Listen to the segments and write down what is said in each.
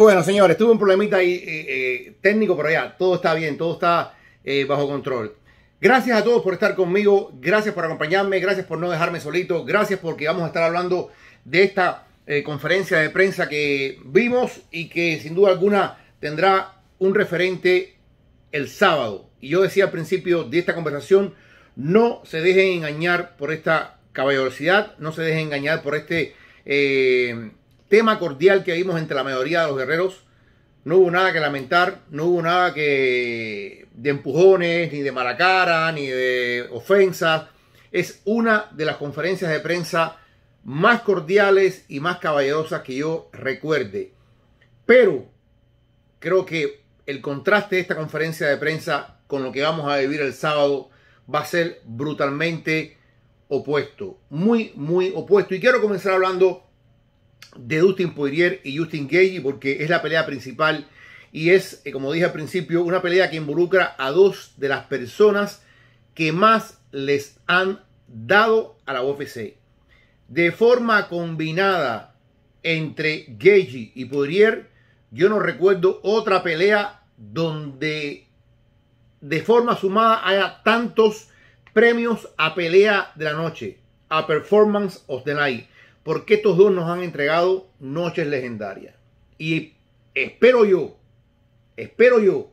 Bueno, señores, tuve un problemita ahí, eh, eh, técnico, pero ya, todo está bien, todo está eh, bajo control. Gracias a todos por estar conmigo, gracias por acompañarme, gracias por no dejarme solito, gracias porque vamos a estar hablando de esta conferencia de prensa que vimos y que sin duda alguna tendrá un referente el sábado. Y yo decía al principio de esta conversación, no se dejen engañar por esta caballerosidad, no se dejen engañar por este tema cordial que vimos entre la mayoría de los guerreros. No hubo nada que lamentar, no hubo nada que de empujones, ni de mala cara, ni de ofensas. Es una de las conferencias de prensa más cordiales y más caballerosas que yo recuerde. Pero creo que el contraste de esta conferencia de prensa con lo que vamos a vivir el sábado va a ser brutalmente opuesto, muy, muy opuesto. Y quiero comenzar hablando de Dustin Poirier y Justin Gage porque es la pelea principal y es, eh, como dije al principio, una pelea que involucra a dos de las personas que más les han dado a la UFC. De forma combinada entre Gage y Poirier, yo no recuerdo otra pelea donde de forma sumada haya tantos premios a pelea de la noche, a performance of the night porque estos dos nos han entregado noches legendarias. Y espero yo, espero yo,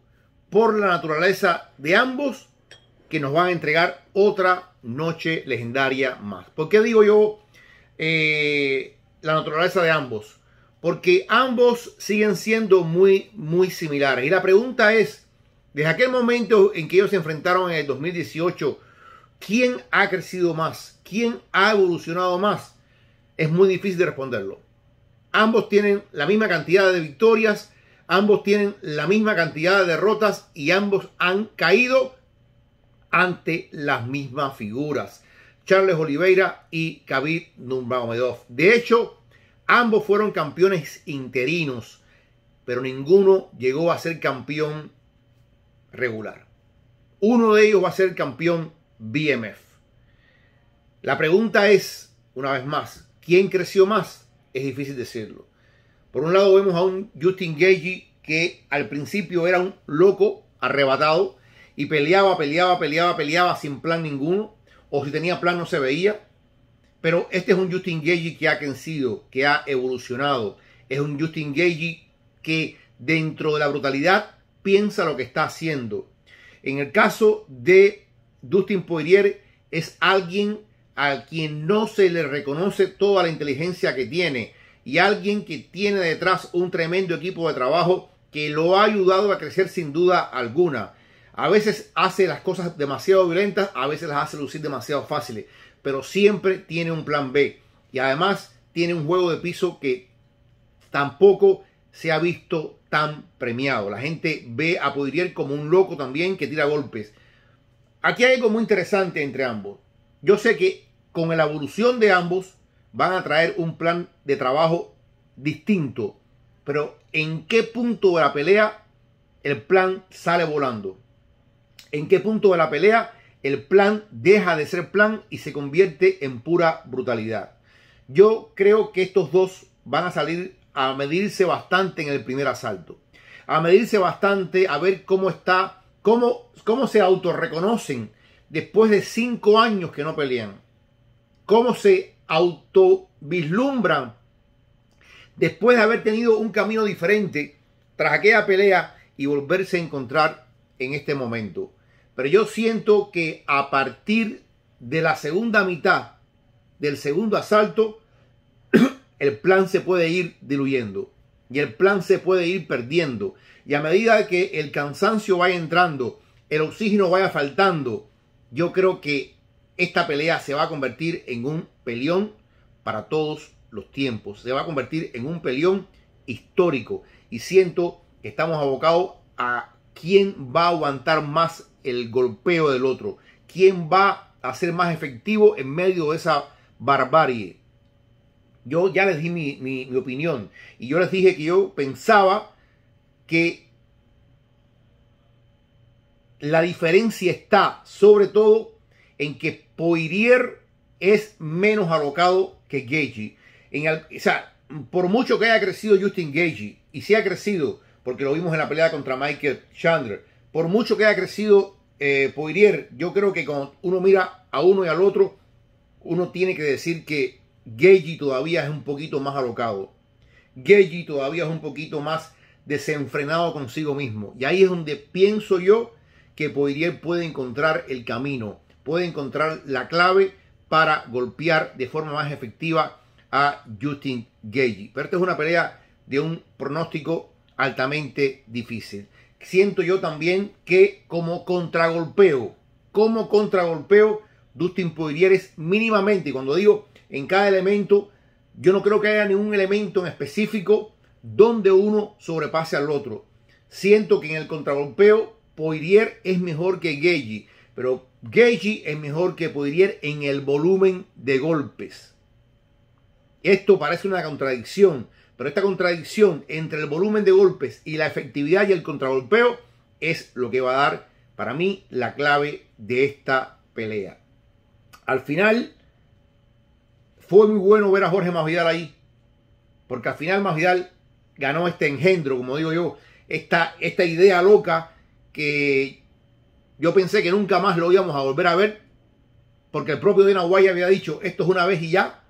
por la naturaleza de ambos, que nos van a entregar otra noche legendaria más. ¿Por qué digo yo eh, la naturaleza de ambos? Porque ambos siguen siendo muy, muy similares. Y la pregunta es, desde aquel momento en que ellos se enfrentaron en el 2018, ¿quién ha crecido más? ¿Quién ha evolucionado más? es muy difícil de responderlo. Ambos tienen la misma cantidad de victorias, ambos tienen la misma cantidad de derrotas y ambos han caído ante las mismas figuras. Charles Oliveira y Khabib Nurmagomedov. De hecho, ambos fueron campeones interinos, pero ninguno llegó a ser campeón regular. Uno de ellos va a ser campeón BMF. La pregunta es, una vez más, ¿Quién creció más? Es difícil decirlo. Por un lado vemos a un Justin Gagey que al principio era un loco arrebatado y peleaba, peleaba, peleaba, peleaba sin plan ninguno o si tenía plan no se veía. Pero este es un Justin Gagey que ha crecido, que ha evolucionado. Es un Justin Gagey que dentro de la brutalidad piensa lo que está haciendo. En el caso de Dustin Poirier es alguien a quien no se le reconoce toda la inteligencia que tiene y alguien que tiene detrás un tremendo equipo de trabajo que lo ha ayudado a crecer sin duda alguna. A veces hace las cosas demasiado violentas, a veces las hace lucir demasiado fáciles, pero siempre tiene un plan B y además tiene un juego de piso que tampoco se ha visto tan premiado. La gente ve a Podriel como un loco también que tira golpes. Aquí hay algo muy interesante entre ambos. Yo sé que con la evolución de ambos van a traer un plan de trabajo distinto. Pero en qué punto de la pelea el plan sale volando. En qué punto de la pelea el plan deja de ser plan y se convierte en pura brutalidad. Yo creo que estos dos van a salir a medirse bastante en el primer asalto. A medirse bastante, a ver cómo está, cómo, cómo se autorreconocen después de cinco años que no pelean cómo se autovislumbran después de haber tenido un camino diferente tras aquella pelea y volverse a encontrar en este momento. Pero yo siento que a partir de la segunda mitad del segundo asalto, el plan se puede ir diluyendo y el plan se puede ir perdiendo. Y a medida que el cansancio vaya entrando, el oxígeno vaya faltando, yo creo que esta pelea se va a convertir en un peleón para todos los tiempos. Se va a convertir en un peleón histórico. Y siento que estamos abocados a quién va a aguantar más el golpeo del otro. Quién va a ser más efectivo en medio de esa barbarie. Yo ya les di mi, mi opinión. Y yo les dije que yo pensaba que la diferencia está sobre todo en que Poirier es menos alocado que Gagey. o sea, por mucho que haya crecido Justin Gagey, y si ha crecido, porque lo vimos en la pelea contra Michael Chandler, por mucho que haya crecido eh, Poirier, yo creo que cuando uno mira a uno y al otro, uno tiene que decir que Gagey todavía es un poquito más alocado. Gagey todavía es un poquito más desenfrenado consigo mismo. Y ahí es donde pienso yo que Poirier puede encontrar el camino puede encontrar la clave para golpear de forma más efectiva a Justin Gage. Pero esta es una pelea de un pronóstico altamente difícil. Siento yo también que como contragolpeo, como contragolpeo, Dustin Poirier es mínimamente, y cuando digo en cada elemento, yo no creo que haya ningún elemento en específico donde uno sobrepase al otro. Siento que en el contragolpeo Poirier es mejor que Gage. Pero Gagey es mejor que Poirier en el volumen de golpes. Esto parece una contradicción, pero esta contradicción entre el volumen de golpes y la efectividad y el contragolpeo es lo que va a dar para mí la clave de esta pelea. Al final fue muy bueno ver a Jorge Masvidal ahí, porque al final Masvidal ganó este engendro, como digo yo, esta idea loca que yo pensé que nunca más lo íbamos a volver a ver, porque el propio Dana White había dicho, esto es una vez y ya.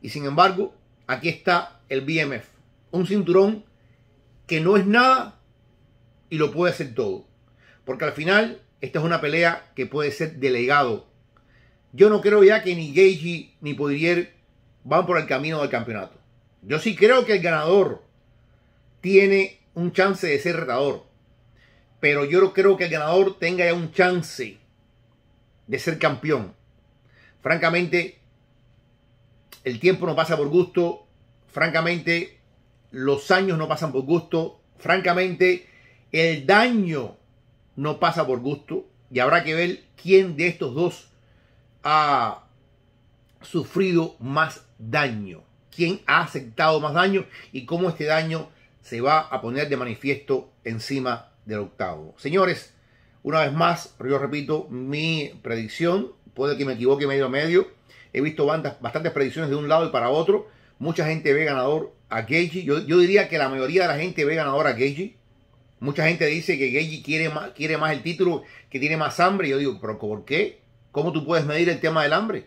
Y sin embargo, aquí está el BMF, un cinturón que no es nada y lo puede hacer todo. Porque al final, esta es una pelea que puede ser delegado. Yo no creo ya que ni Geiji ni Poirier van por el camino del campeonato. Yo sí creo que el ganador tiene un chance de ser retador pero yo no creo que el ganador tenga ya un chance de ser campeón. Francamente, el tiempo no pasa por gusto. Francamente, los años no pasan por gusto. Francamente, el daño no pasa por gusto. Y habrá que ver quién de estos dos ha sufrido más daño. Quién ha aceptado más daño y cómo este daño se va a poner de manifiesto encima del octavo. Señores, una vez más, yo repito, mi predicción, puede que me equivoque medio a medio, he visto bandas, bastantes predicciones de un lado y para otro, mucha gente ve ganador a Geji. yo, diría que la mayoría de la gente ve ganador a Geji. mucha gente dice que Geji quiere más, quiere más el título, que tiene más hambre, yo digo, pero ¿por qué? ¿Cómo tú puedes medir el tema del hambre?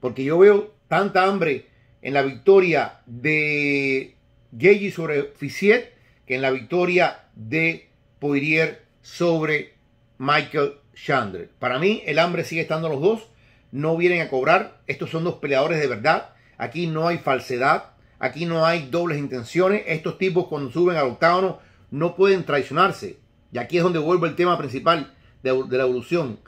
Porque yo veo tanta hambre en la victoria de Geji sobre Fisiet que en la victoria de Poirier sobre Michael Chandler. Para mí, el hambre sigue estando los dos. No vienen a cobrar. Estos son dos peleadores de verdad. Aquí no hay falsedad. Aquí no hay dobles intenciones. Estos tipos cuando suben al octágono no pueden traicionarse. Y aquí es donde vuelve el tema principal de, de la evolución.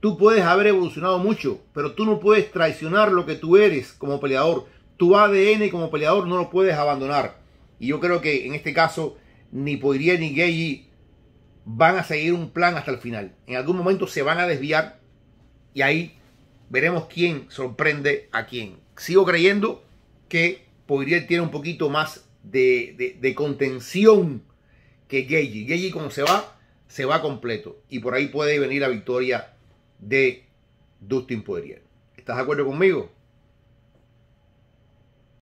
Tú puedes haber evolucionado mucho, pero tú no puedes traicionar lo que tú eres como peleador. Tu ADN como peleador no lo puedes abandonar. Y yo creo que en este caso ni Poirier ni Geyi van a seguir un plan hasta el final. En algún momento se van a desviar y ahí veremos quién sorprende a quién. Sigo creyendo que Poirier tiene un poquito más de, contención que Geyi. Geyi como se va, se va completo. Y por ahí puede venir la victoria de Dustin Poirier. ¿Estás de acuerdo conmigo?